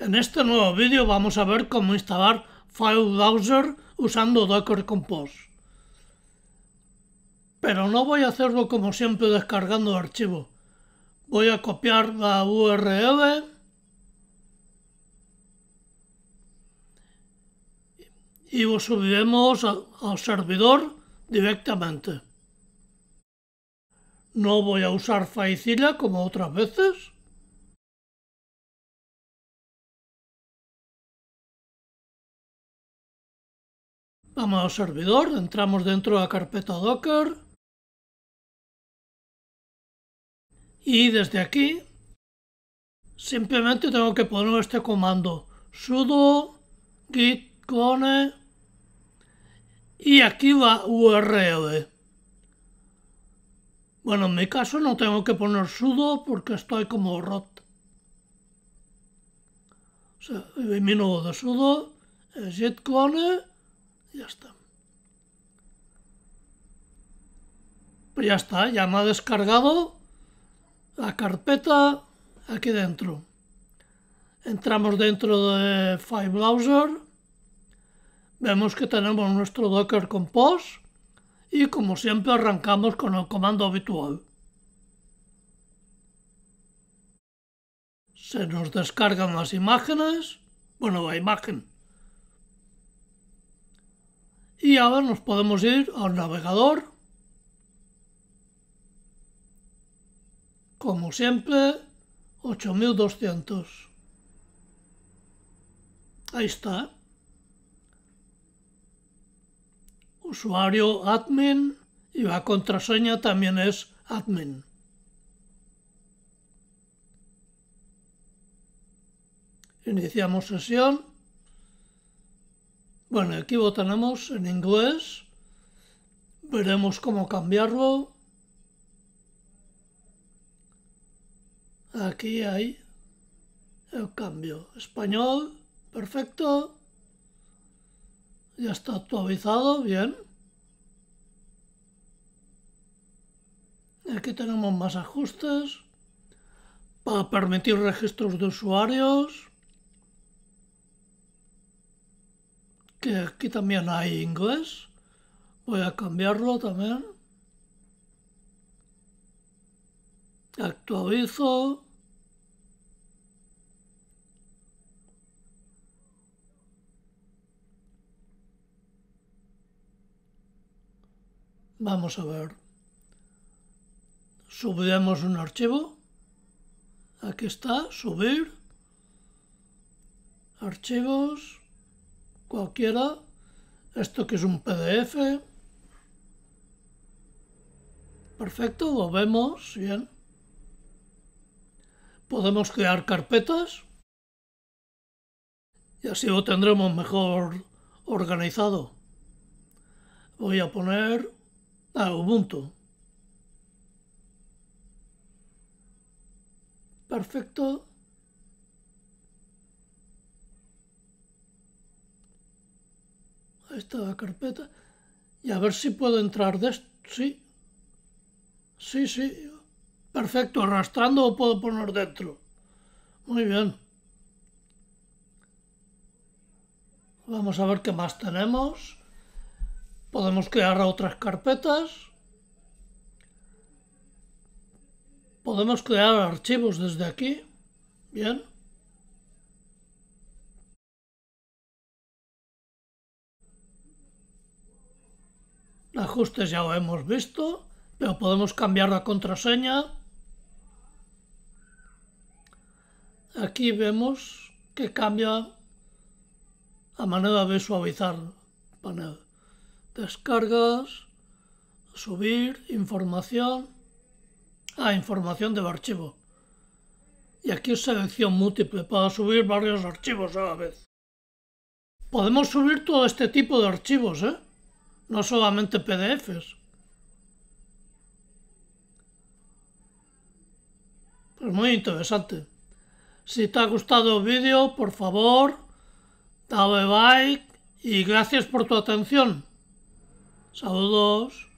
En este nuevo vídeo vamos a ver cómo instalar File Browser usando Docker Compose. Pero no voy a hacerlo como siempre descargando el archivo. Voy a copiar la URL y lo subiremos al servidor directamente. No voy a usar FileZilla como otras veces Vamos al servidor, entramos dentro de la carpeta Docker y desde aquí simplemente tengo que poner este comando sudo git clone y aquí va URL. Bueno, en mi caso no tengo que poner sudo porque estoy como rot. O sea, de sudo, git clone ya está. Pues ya está, ya me ha descargado la carpeta aquí dentro. Entramos dentro de File Browser. Vemos que tenemos nuestro Docker Compose y como siempre arrancamos con el comando habitual. Se nos descargan las imágenes, bueno la imagen y ahora nos podemos ir al navegador. Como siempre, 8200. Ahí está. Usuario admin y la contraseña también es admin. Iniciamos sesión. Bueno, aquí lo tenemos en inglés. Veremos cómo cambiarlo. Aquí hay el cambio. Español, perfecto. Ya está actualizado, bien. Aquí tenemos más ajustes para permitir registros de usuarios. que aquí también hay inglés. Voy a cambiarlo también. Actualizo. Vamos a ver. subimos un archivo. Aquí está, subir. Archivos cualquiera, esto que es un PDF, perfecto, lo vemos, bien. Podemos crear carpetas y así lo tendremos mejor organizado. Voy a poner a Ubuntu. Perfecto. esta carpeta y a ver si puedo entrar de esto. Sí. Sí, sí. Perfecto, arrastrando o puedo poner dentro. Muy bien. Vamos a ver qué más tenemos. Podemos crear otras carpetas. Podemos crear archivos desde aquí. Bien. Ajustes ya lo hemos visto, pero podemos cambiar la contraseña. Aquí vemos que cambia a manera de suavizar panel. Descargas, subir, información. a ah, información del archivo. Y aquí es selección múltiple para subir varios archivos a la vez. Podemos subir todo este tipo de archivos, ¿eh? no solamente PDFs. Pues muy interesante. Si te ha gustado el vídeo, por favor, dale like y gracias por tu atención. Saludos.